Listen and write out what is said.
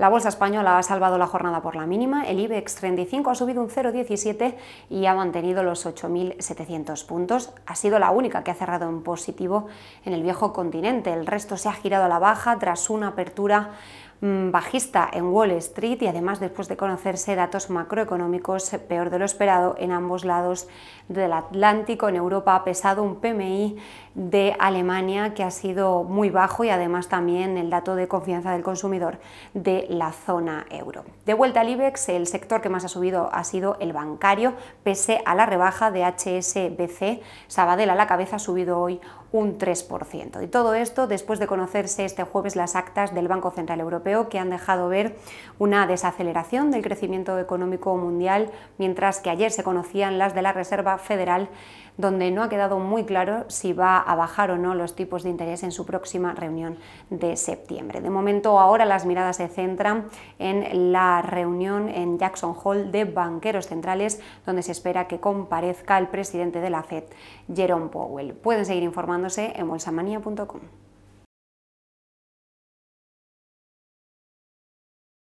La bolsa española ha salvado la jornada por la mínima, el IBEX 35 ha subido un 0,17 y ha mantenido los 8.700 puntos. Ha sido la única que ha cerrado en positivo en el viejo continente. El resto se ha girado a la baja tras una apertura Mm, bajista en Wall Street y además después de conocerse datos macroeconómicos eh, peor de lo esperado en ambos lados del Atlántico. En Europa ha pesado un PMI de Alemania que ha sido muy bajo y además también el dato de confianza del consumidor de la zona euro. De vuelta al IBEX, el sector que más ha subido ha sido el bancario, pese a la rebaja de HSBC. Sabadell a la cabeza ha subido hoy un 3%. Y todo esto después de conocerse este jueves las actas del Banco Central Europeo que han dejado ver una desaceleración del crecimiento económico mundial, mientras que ayer se conocían las de la Reserva Federal, donde no ha quedado muy claro si va a bajar o no los tipos de interés en su próxima reunión de septiembre. De momento ahora las miradas se centran en la reunión en Jackson Hall de banqueros centrales, donde se espera que comparezca el presidente de la Fed, Jerome Powell. Pueden seguir informándose en bolsamanía.com.